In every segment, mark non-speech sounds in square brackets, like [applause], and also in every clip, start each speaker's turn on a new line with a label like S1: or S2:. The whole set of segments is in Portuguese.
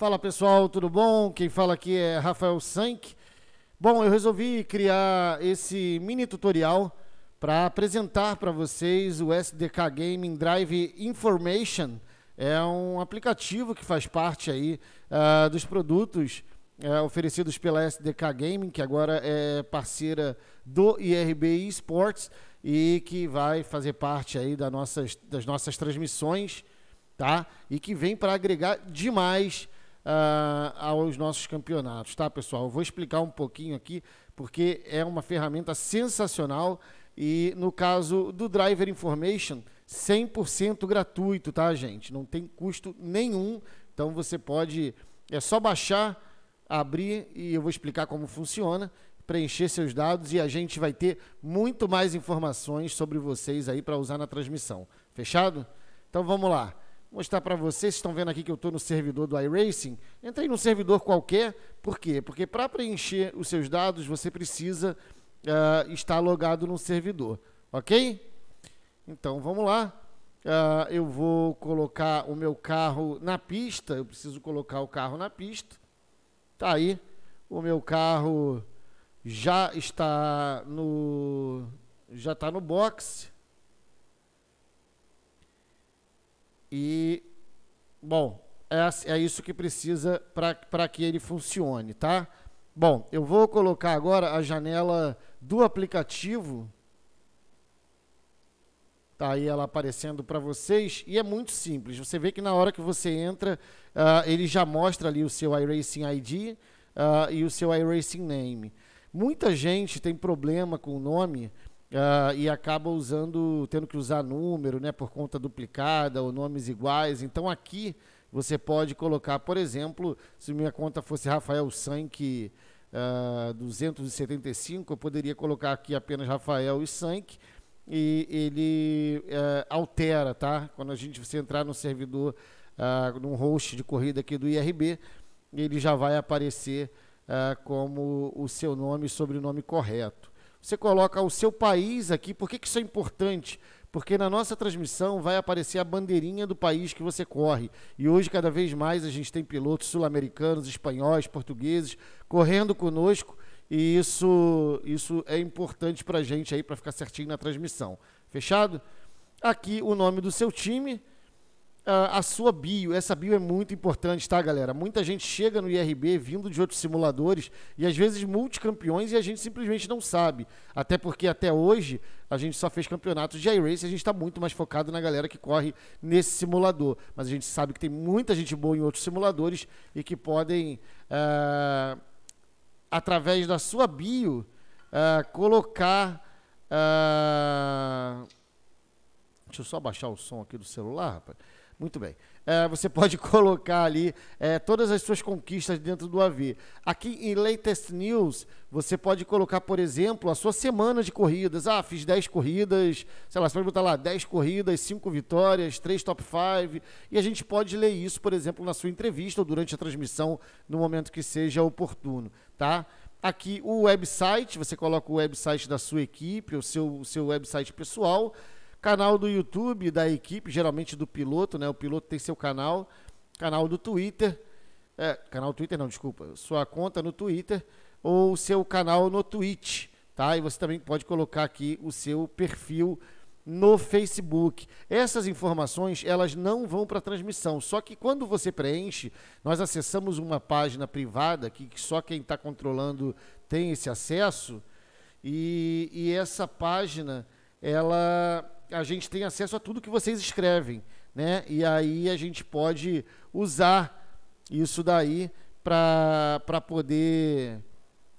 S1: Fala pessoal, tudo bom? Quem fala aqui é Rafael Sank. Bom, eu resolvi criar esse mini tutorial para apresentar para vocês o SDK Gaming Drive Information. É um aplicativo que faz parte aí uh, dos produtos uh, oferecidos pela SDK Gaming, que agora é parceira do IRB Esports e que vai fazer parte aí das nossas, das nossas transmissões, tá? E que vem para agregar demais uh, aos nossos campeonatos, tá, pessoal? Eu vou explicar um pouquinho aqui, porque é uma ferramenta sensacional e no caso do Driver Information, 100% gratuito, tá, gente? Não tem custo nenhum, então você pode, é só baixar, abrir e eu vou explicar como funciona preencher seus dados e a gente vai ter muito mais informações sobre vocês aí para usar na transmissão. Fechado? Então vamos lá mostrar para vocês, estão vendo aqui que eu estou no servidor do iRacing, entrei num servidor qualquer, por quê? Porque para preencher os seus dados, você precisa uh, estar logado num servidor, ok? Então, vamos lá. Uh, eu vou colocar o meu carro na pista, eu preciso colocar o carro na pista. Tá aí, o meu carro já está no já está no boxe. E, bom, é, é isso que precisa para que ele funcione, tá? Bom, eu vou colocar agora a janela do aplicativo. Tá aí ela aparecendo para vocês. E é muito simples. Você vê que na hora que você entra, uh, ele já mostra ali o seu iRacing ID uh, ah, e o seu iRacing Name. Muita gente tem problema com o nome Uh, e acaba usando, tendo que usar número, né, por conta duplicada ou nomes iguais. Então aqui você pode colocar, por exemplo, se minha conta fosse Rafael Sank uh, 275, eu poderia colocar aqui apenas Rafael e Sank e ele uh, altera, tá? Quando a gente você entrar no servidor, uh, num host de corrida aqui do IRB, ele já vai aparecer ah, como o seu nome e sobrenome correto. Você coloca o seu país aqui. Por que, que isso é importante? Porque na nossa transmissão vai aparecer a bandeirinha do país que você corre. E hoje, cada vez mais, a gente tem pilotos sul-americanos, espanhóis, portugueses correndo conosco. E isso, isso é importante para a gente aí, para ficar certinho na transmissão. Fechado? Aqui o nome do seu time a sua bio. Essa bio é muito importante, tá, galera? Muita gente chega no IRB vindo de outros simuladores e às vezes multicampeões e a gente simplesmente não sabe. Até porque até hoje a gente só fez campeonatos de iRace e a gente está muito mais focado na galera que corre nesse simulador. Mas a gente sabe que tem muita gente boa em outros simuladores e que podem, uh, através da sua bio, uh, colocar. Uh... Deixa eu só baixar o som aqui do celular, rapaz. Muito bem. É, você [laughs] pode colocar ali é, todas as suas conquistas dentro do AV. Aqui em Latest News, você pode colocar, por exemplo, a sua semana de corridas. Ah, fiz 10 corridas, sei lá, você pode botar lá 10 corridas, 5 vitórias, 3 top 5. E a gente pode ler isso, por exemplo, na sua entrevista ou durante a transmissão, no momento que seja oportuno, tá? Aqui o website, você coloca o website da sua equipe, o seu, o seu website pessoal. Canal do YouTube da equipe, geralmente do piloto, né? O piloto tem seu canal. Canal do Twitter. É, canal do Twitter não, desculpa. Sua conta no Twitter ou seu canal no Twitch, tá? E você também pode colocar aqui o seu perfil no Facebook. Essas informações, elas não vão para transmissão, só que quando você preenche, nós acessamos uma página privada que só quem está controlando tem esse acesso, e, e essa página, ela a gente tem acesso a tudo que vocês escrevem, né? E aí a gente pode usar isso daí para poder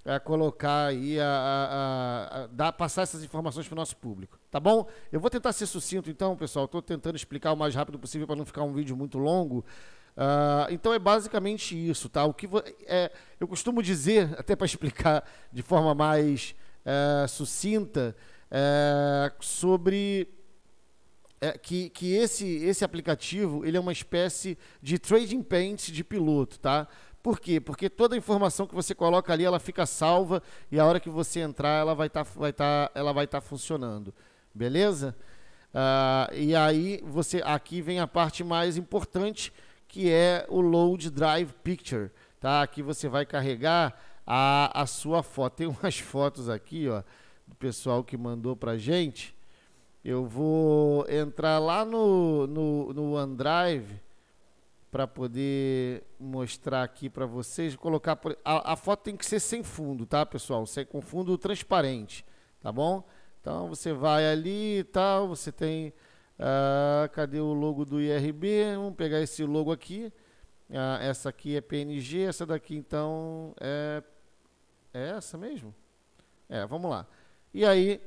S1: é, colocar aí, a, a, a, dar, passar essas informações para o nosso público, tá bom? Eu vou tentar ser sucinto então, pessoal, estou tentando explicar o mais rápido possível para não ficar um vídeo muito longo, Uh, então é basicamente isso, tá? O que é, eu costumo dizer, [laughs] até para explicar de forma mais é, sucinta, é, sobre é, que, que esse, esse aplicativo ele é uma espécie de trading paint de piloto, tá? Por quê? Porque toda a informação que você coloca ali, ela fica salva e a hora que você entrar, ela vai estar tá, vai tá, ela vai tá funcionando. Beleza? Uh, e aí você aqui vem a parte mais importante, que é o load drive picture, tá? Aqui você vai carregar a, a sua foto. Tem [laughs] umas fotos aqui, ó, do pessoal que mandou para gente eu vou entrar lá no, no, no OneDrive para poder mostrar aqui para vocês. Colocar por, a, a, foto tem que ser sem fundo, tá, pessoal? Sem com fundo transparente, tá bom? Então você vai ali e tá, tal. Você tem. Ah, cadê o logo do IRB? Vamos pegar esse logo aqui. Ah, essa aqui é PNG, essa daqui então é, é essa mesmo? É, vamos lá. E aí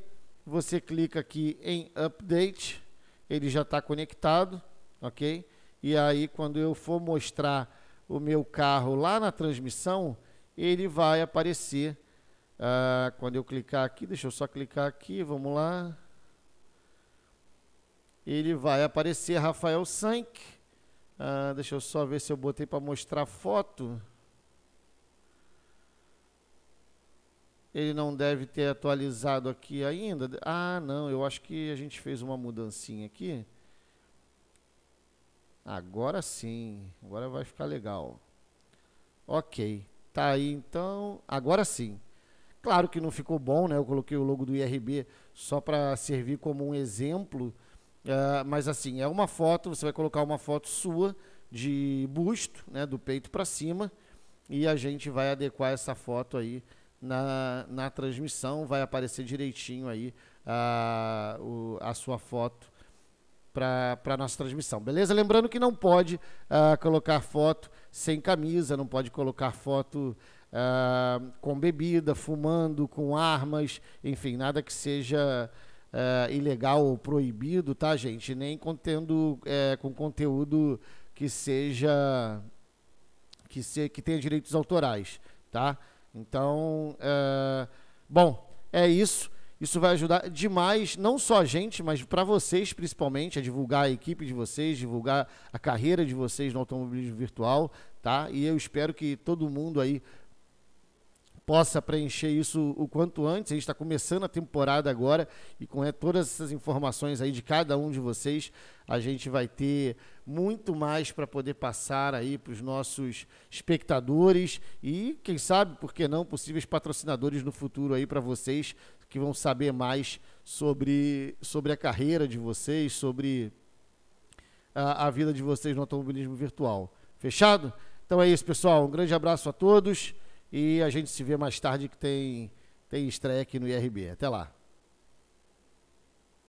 S1: você clica aqui em Update, ele já está conectado, ok? E aí, quando eu for mostrar o meu carro lá na transmissão, ele vai aparecer. Ah, quando eu clicar aqui, deixa eu só clicar aqui, vamos lá. Ele vai aparecer Rafael Sank. Ah, deixa eu só ver se eu botei para mostrar foto. Ele não deve ter atualizado aqui ainda. Ah, não, eu acho que a gente fez uma mudancinha aqui. Agora sim, agora vai ficar legal. Ok, tá aí então, agora sim. Claro que não ficou bom, né? Eu coloquei o logo do IRB só para servir como um exemplo, uh, mas assim, é uma foto, você vai colocar uma foto sua de busto, né, do peito para cima, e a gente vai adequar essa foto aí na, na transmissão, vai aparecer direitinho aí a, o, a sua foto para a nossa transmissão, beleza? Lembrando que não pode uh, colocar foto sem camisa, não pode colocar foto uh, com bebida, fumando, com armas, enfim, nada que seja uh, ilegal ou proibido, tá, gente? Nem contendo é, com conteúdo que seja que, se, que tenha direitos autorais, tá? Então, é, bom, é isso. Isso vai ajudar demais, não só a gente, mas para vocês principalmente, a divulgar a equipe de vocês, divulgar a carreira de vocês no automobilismo virtual, tá? E eu espero que todo mundo aí possa preencher isso o quanto antes. A gente está começando a temporada agora e com é, todas essas informações aí de cada um de vocês, a gente vai ter muito mais para poder passar aí para os nossos espectadores e, quem sabe, por que não, possíveis patrocinadores no futuro aí para vocês que vão saber mais sobre, sobre a carreira de vocês, sobre a, a vida de vocês no automobilismo virtual. Fechado? Então é isso, pessoal. Um grande abraço a todos. E a gente se vê mais tarde que tem, tem estreia aqui no IRB. Até lá.